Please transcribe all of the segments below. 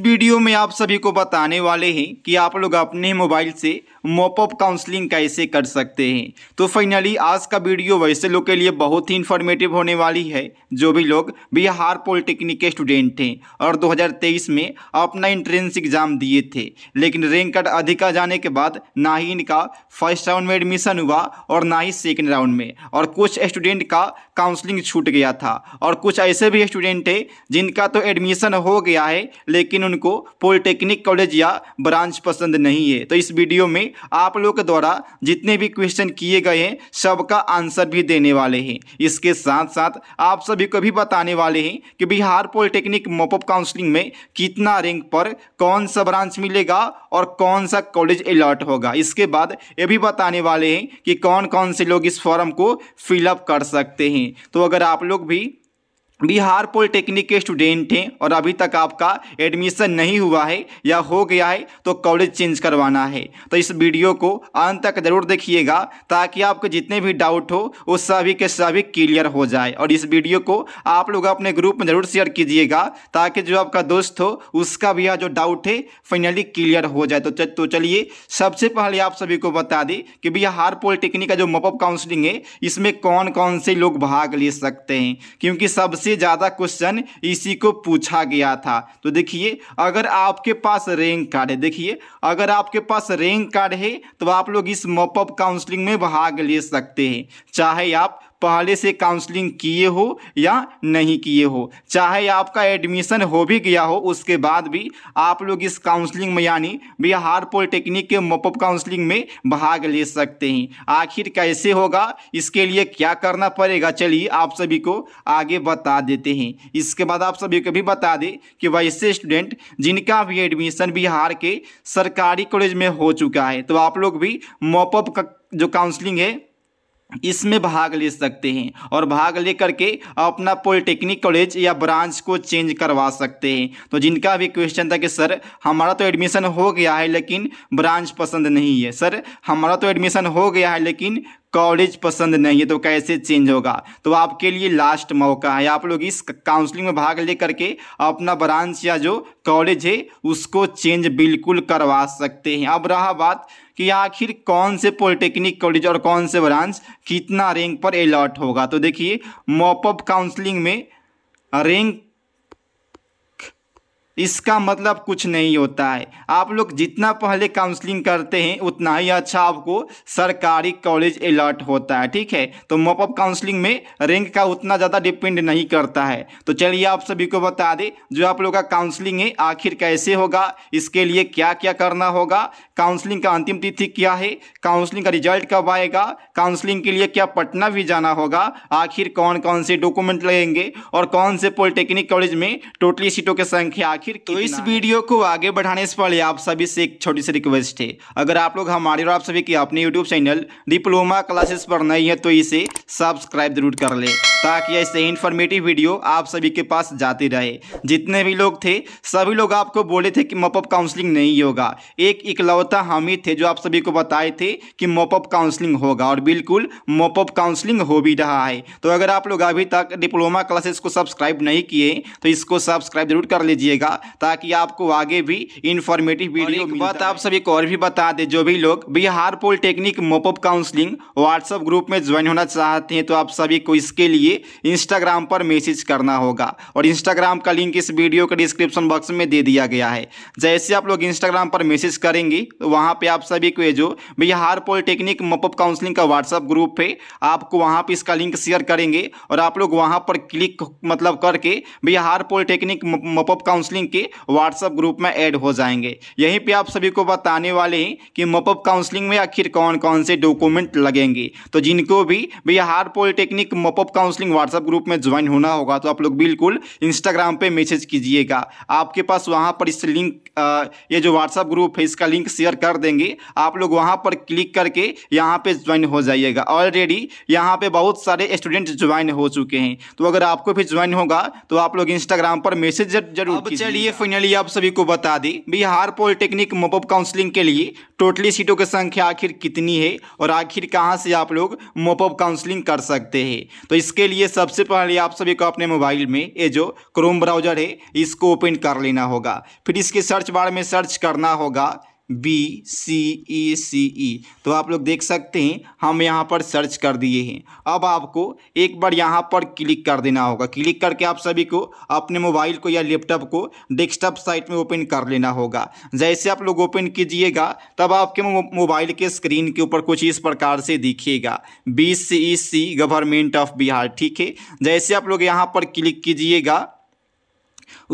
video में आप सभी को बताने वाले हैं कि आप लोग अपने मोबाइल से मोपअप काउंसलिंग कैसे कर सकते हैं तो फाइनली आज का वीडियो वैसे लोग के लिए बहुत ही इन्फॉर्मेटिव होने वाली है जो भी लोग बिहार पॉलिटेक्निक के स्टूडेंट हैं और 2023 में अपना इंट्रेंस एग्ज़ाम दिए थे लेकिन रैंक कार्ड आ जाने के बाद ना ही इनका फर्स्ट राउंड में एडमिशन हुआ और ना ही सेकेंड राउंड में और कुछ स्टूडेंट का काउंसलिंग छूट गया था और कुछ ऐसे भी स्टूडेंट हैं जिनका तो एडमिशन हो गया है लेकिन उनको पॉलिटेक्निक कॉलेज या ब्रांच पसंद नहीं है तो इस वीडियो में आप लोग द्वारा जितने भी क्वेश्चन किए गए हैं सबका आंसर भी देने वाले हैं इसके साथ साथ आप सभी को भी बताने वाले हैं कि बिहार पॉलिटेक्निक मोपअप काउंसलिंग में कितना रैंक पर कौन सा ब्रांच मिलेगा और कौन सा कॉलेज अलॉट होगा इसके बाद ये भी बताने वाले हैं कि कौन कौन से लोग इस फॉर्म को फिलअप कर सकते हैं तो अगर आप लोग भी बिहार पॉलिटेक्निक के स्टूडेंट हैं और अभी तक आपका एडमिशन नहीं हुआ है या हो गया है तो कॉलेज चेंज करवाना है तो इस वीडियो को अंत तक ज़रूर देखिएगा ताकि आपके जितने भी डाउट हो वो सभी के सभी क्लियर हो जाए और इस वीडियो को आप लोग अपने ग्रुप में ज़रूर शेयर कीजिएगा ताकि जो आपका दोस्त हो उसका भी जो डाउट है फाइनली क्लियर हो जाए तो तो चलिए सबसे पहले आप सभी को बता दें कि बिहार पॉलिटेक्निक का जो मपअप काउंसलिंग है इसमें कौन कौन से लोग भाग ले सकते हैं क्योंकि सबसे सबसे ज़्यादा क्वेश्चन इसी को पूछा गया था तो देखिए अगर आपके पास रैंक कार्ड है देखिए अगर आपके पास रैंक कार्ड है तो आप लोग इस मॉपअप काउंसलिंग में भाग ले सकते हैं चाहे आप पहले से काउंसलिंग किए हो या नहीं किए हो चाहे आपका एडमिशन हो भी गया हो उसके बाद भी आप लोग इस काउंसलिंग में यानी बिहार पॉलिटेक्निक के मोपअप काउंसलिंग में भाग ले सकते हैं आखिर कैसे होगा इसके लिए क्या करना पड़ेगा चलिए आप सभी को आगे बता देते हैं इसके बाद आप सभी को भी बता दें कि वैसे स्टूडेंट जिनका भी एडमिशन बिहार के सरकारी कॉलेज में हो चुका है तो आप लोग भी मोपअप का जो काउंसलिंग है इसमें भाग ले सकते हैं और भाग लेकर के अपना पॉलिटेक्निक कॉलेज या ब्रांच को चेंज करवा सकते हैं तो जिनका भी क्वेश्चन था कि सर हमारा तो एडमिशन हो गया है लेकिन ब्रांच पसंद नहीं है सर हमारा तो एडमिशन हो गया है लेकिन कॉलेज पसंद नहीं है तो कैसे चेंज होगा तो आपके लिए लास्ट मौका है आप लोग इस काउंसलिंग में भाग ले के अपना ब्रांच या जो कॉलेज है उसको चेंज बिल्कुल करवा सकते हैं अब रहा बात कि आखिर कौन से पॉलिटेक्निक कॉलेज और कौन से ब्रांच कितना रैंक पर अलॉट होगा तो देखिए मॉपअप काउंसलिंग में रैंक इसका मतलब कुछ नहीं होता है आप लोग जितना पहले काउंसलिंग करते हैं उतना ही अच्छा आपको सरकारी कॉलेज अलर्ट होता है ठीक है तो मॉपअप काउंसलिंग में रैंक का उतना ज़्यादा डिपेंड नहीं करता है तो चलिए आप सभी को बता दें जो आप लोग का काउंसलिंग है आखिर कैसे होगा इसके लिए क्या क्या करना होगा काउंसलिंग का अंतिम तिथि क्या है काउंसलिंग का रिजल्ट कब आएगा काउंसलिंग के लिए क्या पटना भी जाना होगा आखिर कौन कौन से डॉक्यूमेंट लगेंगे और कौन से पॉलिटेक्निक कॉलेज में टोटली सीटों की संख्या आखिर तो इस वीडियो को आगे बढ़ाने से पहले आप सभी से एक छोटी सी रिक्वेस्ट है अगर आप लोग हमारे और आप सभी की अपने यूट्यूब चैनल डिप्लोमा क्लासेस पर नहीं है तो इसे सब्सक्राइब जरूर कर ले ताकि ऐसे इन्फॉर्मेटिव वीडियो आप सभी के पास जाते रहे जितने भी लोग थे सभी लोग आपको बोले थे कि मोपअप काउंसलिंग नहीं होगा एक इकलौता हम ही थे जो आप सभी को बताए थे कि मोपअप काउंसलिंग होगा और बिल्कुल मोपअप काउंसलिंग हो भी रहा है तो अगर आप लोग अभी तक डिप्लोमा क्लासेस को सब्सक्राइब नहीं किए तो इसको सब्सक्राइब जरूर कर लीजिएगा ताकि आपको आगे भी इन्फॉर्मेटिव वीडियो बात आप सभी को और भी बता दें जो भी लोग Bihar polytechnic mop up counselling WhatsApp group में ज्वाइन होना चाहते हैं तो आप सभी को इसके लिए इंस्टाग्राम पर मैसेज करना होगा और इंस्टाग्राम का लिंक इस वीडियो के डिस्क्रिप्शन बॉक्स में दे दिया गया है जैसे आप लोग इंस्टाग्राम पर मैसेज करेंगे तो वहाँ पर आप सभी को जो बिहार पॉलिटेक्निक मोपअप काउंसलिंग का व्हाट्सअप ग्रुप है आपको वहाँ पर इसका लिंक शेयर करेंगे और आप लोग वहाँ पर क्लिक मतलब करके Bihar polytechnic mop up counselling training के व्हाट्सएप ग्रुप में ऐड हो जाएंगे यहीं पे आप सभी को बताने वाले हैं कि मोपअप काउंसलिंग में आखिर कौन कौन से डॉक्यूमेंट लगेंगे तो जिनको भी Bihar polytechnic mop up counselling WhatsApp group में ज्वाइन होना होगा तो आप लोग बिल्कुल इंस्टाग्राम पर मैसेज कीजिएगा आपके पास वहाँ पर इस लिंक ये जो व्हाट्सएप ग्रुप है इसका लिंक शेयर कर देंगे आप लोग वहाँ पर क्लिक करके यहाँ पर ज्वाइन हो जाइएगा ऑलरेडी यहाँ पर बहुत सारे स्टूडेंट ज्वाइन हो चुके हैं तो अगर आपको भी ज्वाइन होगा तो आप लोग इंस्टाग्राम पर मैसेज जरूर चलिए फाइनली आप सभी को बता दें बिहार पॉलिटेक्निक मोपअप काउंसलिंग के लिए टोटली सीटों की संख्या आखिर कितनी है और आखिर कहां से आप लोग मोपअप काउंसलिंग कर सकते हैं तो इसके लिए सबसे पहले आप सभी को अपने मोबाइल में ये जो क्रोम ब्राउजर है इसको ओपन कर लेना होगा फिर इसके सर्च बार में सर्च करना होगा बी सी ई सी ई तो आप लोग देख सकते हैं हम यहाँ पर सर्च कर दिए हैं अब आपको एक बार यहाँ पर क्लिक कर देना होगा क्लिक करके आप सभी को अपने मोबाइल को या लैपटॉप को डेस्कटॉप साइट में ओपन कर लेना होगा जैसे आप लोग ओपन कीजिएगा तब आपके मोबाइल के स्क्रीन के ऊपर कुछ इस प्रकार से दिखेगा B C E C government of Bihar ठीक है जैसे आप लोग यहाँ पर क्लिक कीजिएगा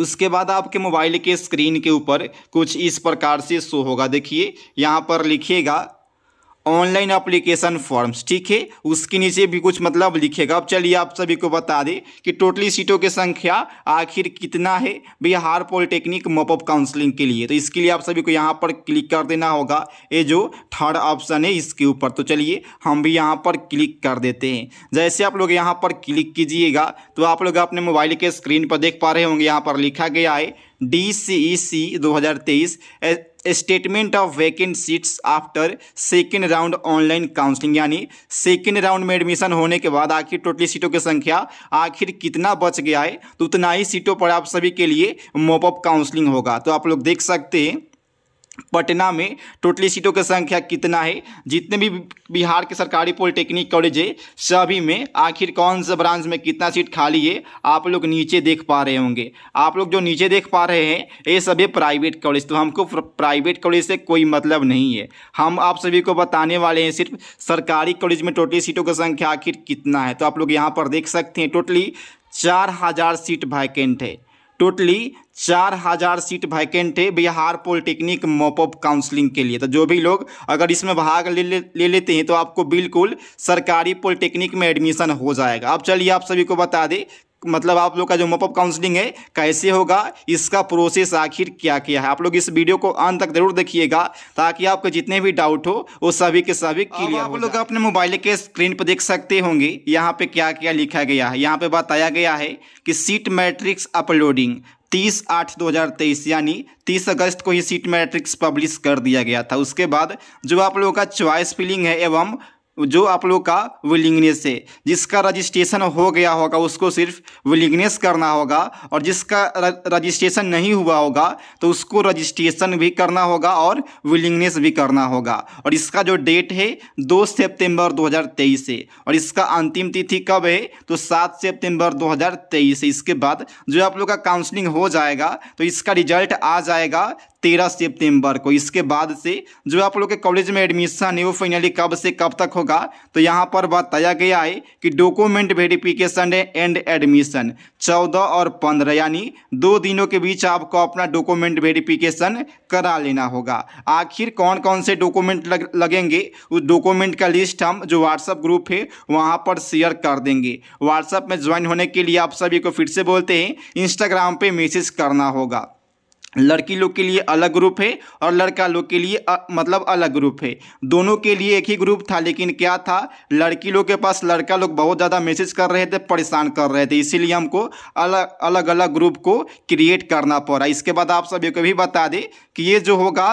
उसके बाद आपके मोबाइल के स्क्रीन के ऊपर कुछ इस प्रकार से शो होगा देखिए यहाँ पर लिखिएगा ऑनलाइन अप्लीकेशन फॉर्म्स ठीक है उसके नीचे भी कुछ मतलब लिखेगा अब चलिए आप सभी को बता दें कि टोटली सीटों की संख्या आखिर कितना है बिहार पॉलिटेक्निक मॉपअप काउंसलिंग के लिए तो इसके लिए आप सभी को यहाँ पर क्लिक कर देना होगा ये जो थर्ड ऑप्शन है इसके ऊपर तो चलिए हम भी यहाँ पर क्लिक कर देते हैं जैसे आप लोग यहाँ पर क्लिक कीजिएगा तो आप लोग अपने मोबाइल के स्क्रीन पर देख पा रहे होंगे यहाँ पर लिखा गया है डी सी ई सी दो हज़ार तेईस statement of vacant seats after second round online counselling यानी सेकेंड राउंड में एडमिशन होने के बाद आखिर टोटली सीटों की संख्या आखिर कितना बच गया है तो उतना ही सीटों पर आप सभी के लिए मोपअप काउंसलिंग होगा तो आप लोग देख सकते हैं पटना में टोटली सीटों की संख्या कितना है जितने भी बिहार के सरकारी पॉलिटेक्निक कॉलेज है सभी में आखिर कौन सा ब्रांच में कितना सीट खाली है आप लोग नीचे देख पा रहे होंगे आप लोग जो नीचे देख पा रहे हैं ये सभी प्राइवेट कॉलेज तो हमको प्राइवेट कॉलेज से कोई मतलब नहीं है हम आप सभी को बताने वाले हैं सिर्फ सरकारी कॉलेज में टोटली सीटों की संख्या आखिर कितना है तो आप लोग यहाँ पर देख सकते हैं टोटली चार हज़ार सीट वैकेंट है टोटली चार हज़ार सीट वैकेंट है बिहार पॉलिटेक्निक मोपअप काउंसलिंग के लिए तो जो भी लोग अगर इसमें भाग ले ले, ले लेते हैं तो आपको बिल्कुल सरकारी पॉलिटेक्निक में एडमिशन हो जाएगा अब चलिए आप सभी को बता दें मतलब आप लोग का जो मोपअप काउंसलिंग है कैसे होगा इसका प्रोसेस आखिर क्या किया है आप लोग इस वीडियो को अंत तक जरूर देखिएगा ताकि आपके जितने भी डाउट हो वो सभी के सभी क्लियर आप लोग अपने मोबाइल के स्क्रीन पर देख सकते होंगे यहाँ पे क्या क्या लिखा गया है यहाँ पे बताया गया है कि सीट मैट्रिक्स अपलोडिंग तीस आठ दो हज़ार तेईस यानी तीस अगस्त को ही सीट मैट्रिक्स पब्लिश कर दिया गया था उसके बाद जो आप लोगों का च्वाइस फिलिंग है एवं जो आप लोग का विलिंगनेस है जिसका रजिस्ट्रेशन हो गया होगा उसको सिर्फ विलिंगनेस करना होगा और जिसका रजिस्ट्रेशन नहीं हुआ होगा तो उसको रजिस्ट्रेशन भी करना होगा और विलिंगनेस भी करना होगा और इसका जो डेट है दो सितंबर 2023 है और इसका अंतिम तिथि कब है तो सात सितंबर 2023 से इसके बाद जो आप लोग का काउंसलिंग हो जाएगा तो इसका रिजल्ट आ जाएगा तेरह सितंबर को इसके बाद से जो आप लोग के कॉलेज में एडमिशन है वो फाइनली कब से कब तक होगा तो यहाँ पर बताया गया है कि डॉक्यूमेंट वेरिफिकेशन एंड एडमिशन चौदह और पंद्रह यानी दो दिनों के बीच आपको अपना डॉक्यूमेंट वेरिफिकेशन करा लेना होगा आखिर कौन कौन से डॉक्यूमेंट लग, लगेंगे उस डॉक्यूमेंट का लिस्ट हम जो व्हाट्सअप ग्रुप है वहाँ पर शेयर कर देंगे व्हाट्सअप में ज्वाइन होने के लिए आप सभी को फिर से बोलते हैं इंस्टाग्राम पर मैसेज करना होगा लड़की लोग के लिए अलग ग्रुप है और लड़का लोग के लिए अ, मतलब अलग ग्रुप है दोनों के लिए एक ही ग्रुप था लेकिन क्या था लड़की लोग के पास लड़का लोग बहुत ज़्यादा मैसेज कर रहे थे परेशान कर रहे थे इसीलिए हमको अलग अलग अलग ग्रुप को क्रिएट करना पड़ा इसके बाद आप सभी को भी बता दें कि ये जो होगा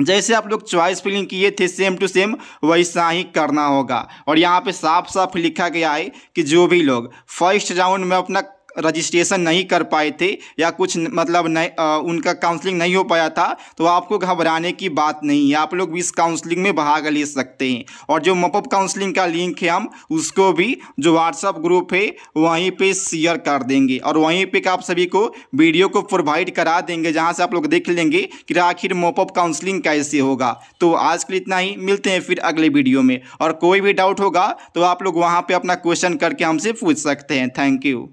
जैसे आप लोग चॉइस फिलिंग किए थे सेम टू सेम वैसा ही करना होगा और यहाँ पे साफ साफ लिखा गया है कि जो भी लोग फर्स्ट राउंड में अपना रजिस्ट्रेशन नहीं कर पाए थे या कुछ मतलब नहीं उनका काउंसलिंग नहीं हो पाया था तो आपको घबराने की बात नहीं है आप लोग भी इस काउंसलिंग में भाग ले सकते हैं और जो मपअप काउंसलिंग का लिंक है हम उसको भी जो व्हाट्सअप ग्रुप है वहीं पे शेयर कर देंगे और वहीं पे आप सभी को वीडियो को प्रोवाइड करा देंगे जहाँ से आप लोग देख लेंगे कि आखिर मोपअप काउंसलिंग कैसे होगा तो आज के लिए इतना ही मिलते हैं फिर अगले वीडियो में और कोई भी डाउट होगा तो आप लोग वहाँ पर अपना क्वेश्चन करके हमसे पूछ सकते हैं थैंक यू